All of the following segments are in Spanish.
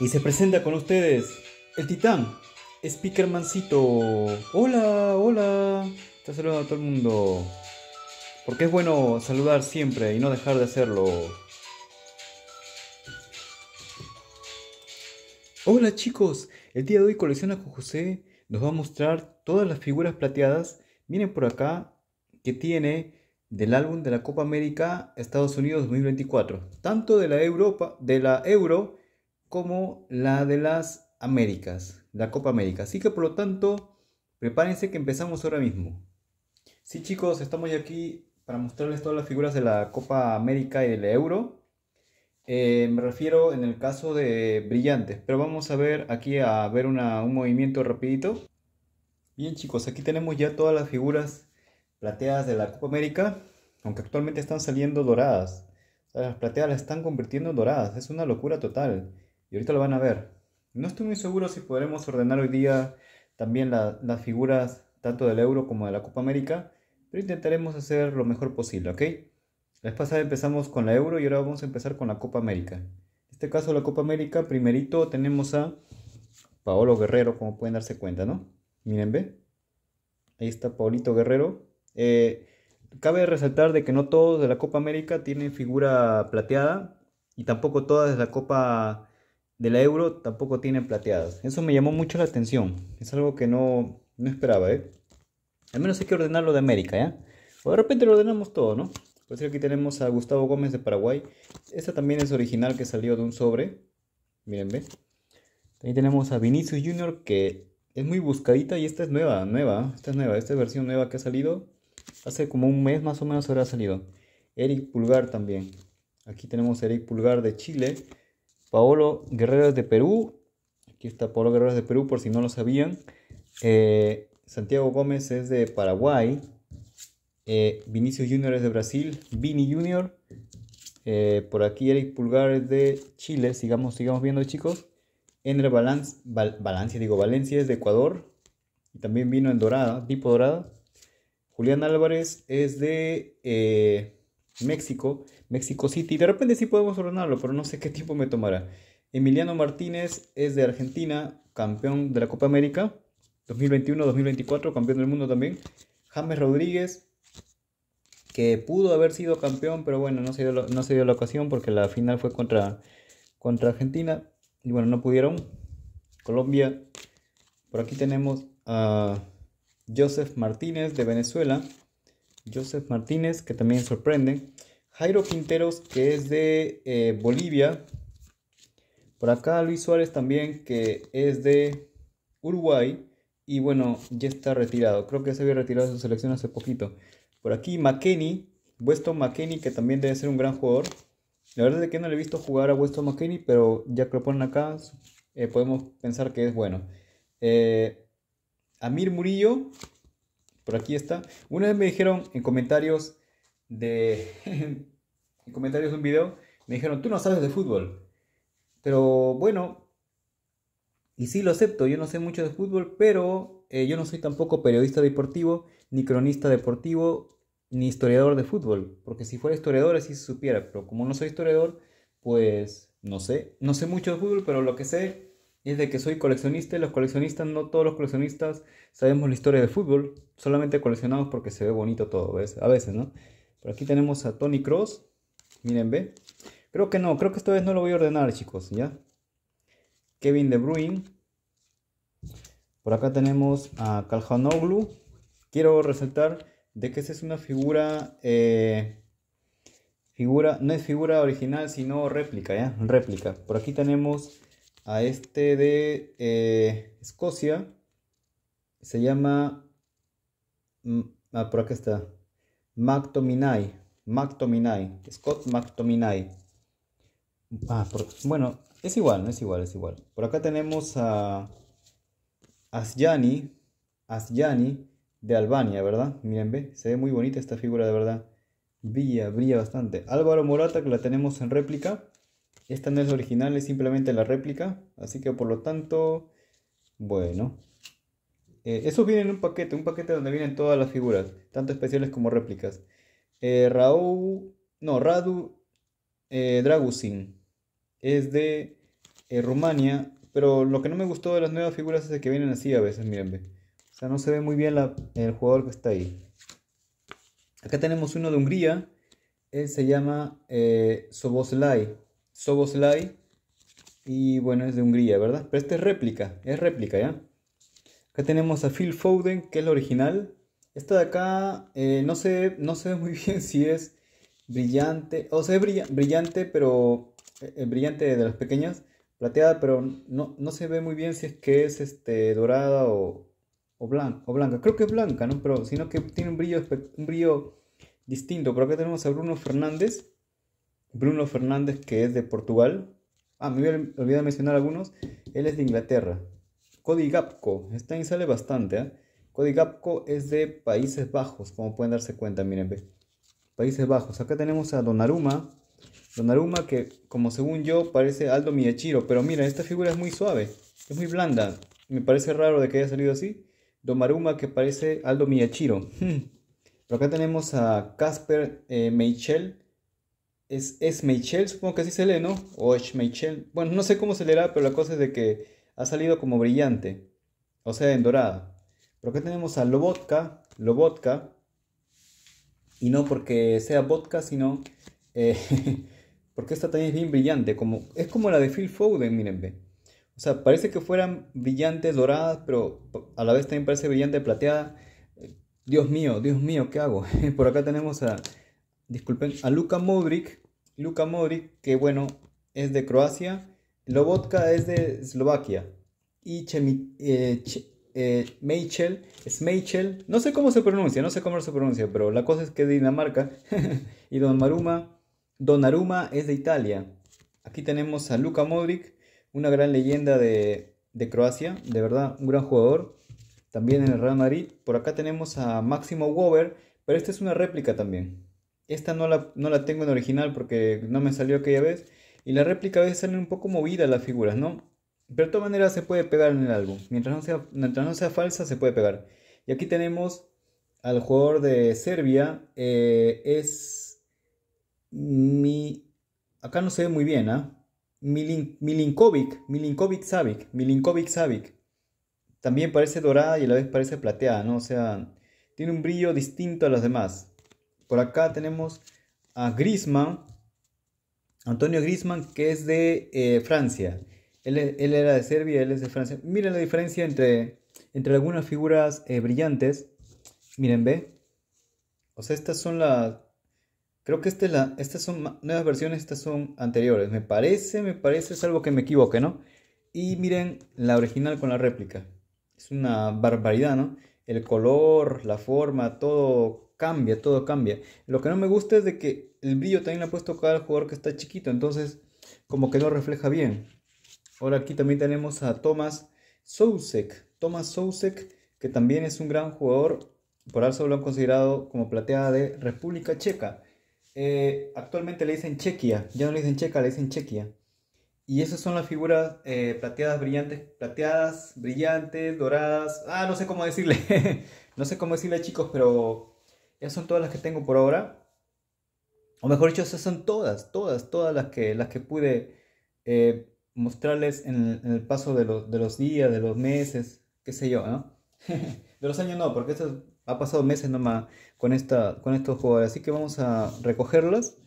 Y se presenta con ustedes el titán, Speakermancito. Hola, hola. Te saludando a todo el mundo. Porque es bueno saludar siempre y no dejar de hacerlo. Hola chicos, el día de hoy Colecciona con José nos va a mostrar todas las figuras plateadas. Miren por acá que tiene del álbum de la Copa América Estados Unidos 2024, tanto de la Europa, de la Euro como la de las Américas, la Copa América. Así que por lo tanto, prepárense que empezamos ahora mismo. Sí chicos, estamos ya aquí para mostrarles todas las figuras de la Copa América y del Euro. Eh, me refiero en el caso de brillantes, pero vamos a ver aquí a ver un movimiento rapidito. Bien chicos, aquí tenemos ya todas las figuras plateadas de la Copa América, aunque actualmente están saliendo doradas. las plateadas las están convirtiendo en doradas, es una locura total. Y ahorita lo van a ver. No estoy muy seguro si podremos ordenar hoy día también las figuras tanto del Euro como de la Copa América, pero intentaremos hacer lo mejor posible, ¿ok? La vez pasada empezamos con la Euro y ahora vamos a empezar con la Copa América. En este caso la Copa América, primerito tenemos a Paolo Guerrero, como pueden darse cuenta, ¿no? Miren, ve. Ahí está Paulito Guerrero. Eh, cabe resaltar de que no todos de la Copa América tienen figura plateada y tampoco todas de la Copa de la euro tampoco tiene plateadas. Eso me llamó mucho la atención. Es algo que no, no esperaba, ¿eh? Al menos hay que ordenarlo de América, ¿ya? O de repente lo ordenamos todo, ¿no? Pues aquí tenemos a Gustavo Gómez de Paraguay. Esta también es original que salió de un sobre. Miren, ven. Aquí tenemos a Vinicius Jr. que es muy buscadita y esta es nueva, nueva. Esta es nueva, esta es versión nueva que ha salido. Hace como un mes más o menos habrá salido. Eric Pulgar también. Aquí tenemos a Eric Pulgar de Chile Paolo Guerreros de Perú. Aquí está Paolo Guerreros de Perú, por si no lo sabían. Eh, Santiago Gómez es de Paraguay. Vinicio eh, Vinicius Junior es de Brasil. Vini Junior. Eh, por aquí Eric Pulgar es de Chile. Sigamos, sigamos viendo, chicos. Ender Valencia, digo, Valencia es de Ecuador. Y también vino en Dorada, tipo Dorada. Julián Álvarez es de México, México City. De repente sí podemos ordenarlo, pero no sé qué tiempo me tomará. Emiliano Martínez es de Argentina, campeón de la Copa América 2021-2024, campeón del mundo también. James Rodríguez, que pudo haber sido campeón, pero bueno, no se dio, la, no se dio la ocasión porque la final fue contra, contra Argentina. Y bueno, no pudieron. Colombia. Por aquí tenemos a Joseph Martínez de Venezuela. Joseph Martínez, que también sorprende. Jairo Quinteros, que es de eh, Bolivia. Por acá Luis Suárez también, que es de Uruguay. Y bueno, ya está retirado. Creo que se había retirado de su selección hace poquito. Por aquí McKenny, Weston McKenny, que también debe ser un gran jugador. La verdad es que no le he visto jugar a Weston McKenny, pero ya que lo ponen acá, eh, podemos pensar que es bueno. Eh, Amir Murillo, por aquí está. Una vez me dijeron en comentarios de. en comentarios de un video, me dijeron, tú no sabes de fútbol. Pero bueno, y sí lo acepto, yo no sé mucho de fútbol, pero eh, yo no soy tampoco periodista deportivo, ni cronista deportivo, ni historiador de fútbol. Porque si fuera historiador, así se supiera. Pero como no soy historiador, pues no sé. No sé mucho de fútbol, pero lo que sé es de que soy coleccionista y los coleccionistas, no todos los coleccionistas sabemos la historia del fútbol, solamente coleccionamos porque se ve bonito todo, ¿ves? a veces, ¿no? Por aquí tenemos a Tony Cross, miren, ve. Creo que no, creo que esta vez no lo voy a ordenar, chicos, ¿ya? Kevin De Bruyne. Por acá tenemos a Calhanoglu. Quiero resaltar de que esta es una figura... Eh, figura, no es figura original, sino réplica, ¿ya? Réplica. Por aquí tenemos a este de eh, Escocia. Se llama. Mm, ah, por acá está. Mactominay. Mactominay. Scott Mactominay. Ah, bueno, es igual, no es igual, es igual. Por acá tenemos a. Asjani. Asjani de Albania, ¿verdad? Miren, ve, se ve muy bonita esta figura, de verdad. Brilla, brilla bastante. Álvaro Morata, que la tenemos en réplica. Esta no es original, es simplemente la réplica. Así que por lo tanto, bueno. Eh, eso viene en un paquete, un paquete donde vienen todas las figuras, tanto especiales como réplicas. Eh, Raúl, no, Radu eh, Dragusin es de Rumania, pero lo que no me gustó de las nuevas figuras es que vienen así a veces, Miren, O sea, no se ve muy bien el jugador que está ahí. Acá tenemos uno de Hungría, él se llama Soboslai. Soboslai. Y bueno, es de Hungría, ¿verdad? Pero esta es réplica, es réplica, ¿ya? Acá tenemos a Phil Foden, que es la original. Esta de acá eh, no, se, no sé ve muy bien si es brillante. O sea, es brillante, pero. Eh, eh, brillante de las pequeñas. Plateada, pero no, no, se ve muy bien si es que es este, dorada o, o, blanca, Creo que es blanca, ¿no? Pero sino que tiene un brillo, distinto. Pero acá tenemos a Bruno Fernández. Bruno Fernández, que es de Portugal. Ah, me olvidé de mencionar algunos. Él es de Inglaterra. Cody Gapco, está ahí sale bastante. ¿eh? Cody Gapco es de Países Bajos, como pueden darse cuenta, miren. Ve. Países Bajos. Acá tenemos a Don Donnarumma que, como según yo, parece Aldo Miyachiro. Pero mira, esta figura es muy suave. Es muy blanda. Me parece raro de que haya salido así. Donnarumma que parece Aldo Miyachiro. Pero acá tenemos a Casper eh, Meichel es, es Meichel, supongo que así se lee, ¿no? O es Bueno, no sé cómo se leerá, pero la cosa es de que ha salido como brillante, o sea, en dorada. Pero acá tenemos a Lobotka, Lobotka, y no porque sea vodka, sino eh, porque esta también es bien brillante, como, es como la de Phil Foden, miren. O sea, parece que fueran brillantes doradas, pero a la vez también parece brillante plateada. Dios mío, Dios mío, ¿qué hago? Por acá tenemos a, disculpen, a Luca Modric, Luka Modric, que bueno, es de Croacia, Lobotka es de Eslovaquia y Chemi, eh, eh, Meichel, es Meichel, no sé cómo se pronuncia, no sé cómo se pronuncia, pero la cosa es que es de Dinamarca y Don Maruma, Don Aruma es de Italia. Aquí tenemos a Luka Modric, una gran leyenda de, de Croacia, de verdad, un gran jugador, también en el Real Madrid. Por acá tenemos a Máximo Wover pero esta es una réplica también. Esta no la, no la tengo en original porque no me salió aquella vez. Y la réplica a veces salen un poco movidas las figuras, ¿no? Pero de todas maneras se puede pegar en el álbum. Mientras no sea, no falsa, se puede pegar. Y aquí tenemos al jugador de Serbia. Eh, es mi... Acá no se ve muy bien, ¿ah? Milinkovic, Milinkovic Savic, Milinkovic Savic. También parece dorada y a la vez parece plateada, ¿no? O sea, tiene un brillo distinto a los demás. Por acá tenemos a Grisman, Antonio Grisman, que es de eh, Francia. E, él, era de Serbia, él es de Francia. Miren la diferencia entre, entre algunas figuras eh, brillantes. Miren, ve. O sea, estas son las. Creo que este la, estas son nuevas versiones, estas son anteriores. Me parece, me parece, es algo que me equivoque, ¿no? Y miren la original con la réplica. Es una barbaridad, ¿no? El color, la forma, todo cambia, todo cambia. Lo que no me gusta es de que el brillo también le ha puesto cada jugador que está chiquito, entonces como que no refleja bien. Ahora aquí también tenemos a Thomas Sousek. Tomas Sousek, que también es un gran jugador, por eso lo han considerado como plateada de República Checa. Eh, actualmente le dicen Chequia, ya no le dicen Checa, le dicen Chequia. Y esas son las figuras eh, plateadas brillantes, plateadas, brillantes, doradas. Ah, no sé cómo decirle. no sé cómo decirle, chicos, pero esas son todas las que tengo por ahora. O mejor dicho, esas son todas, todas, todas las que, las que pude eh, mostrarles en el, paso de, los días, de los meses, qué sé yo, ¿no? de los años no, porque eso ha pasado meses nomás con, esta, con estos jugadores. Así que vamos a recogerlas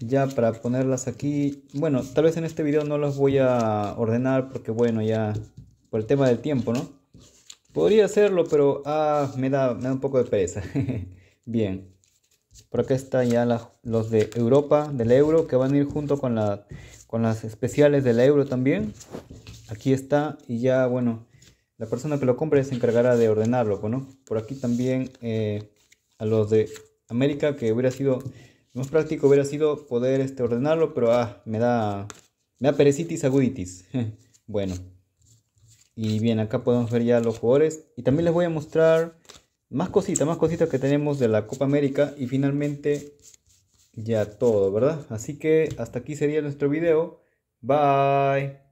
ya para ponerlas aquí. Bueno, tal vez en este video no las voy a ordenar porque bueno, ya por el tema del tiempo, ¿no? Podría hacerlo, pero ah, me, da, me da un poco de pereza. Bien, por acá están ya los de Europa, del euro, que van a ir junto con, la, con las especiales del euro también. Aquí está, y ya, bueno, la persona que lo compre se encargará de ordenarlo, ¿no? Por aquí también eh, a los de América, que hubiera sido, más práctico hubiera sido poder este, ordenarlo, pero ah, me da, me da perecitis aguditis. bueno, y bien, acá podemos ver ya los jugadores, y también les voy a mostrar más cositas, más cositas que tenemos de la Copa América y finalmente ya todo, ¿verdad? Así que hasta aquí sería nuestro video. Bye.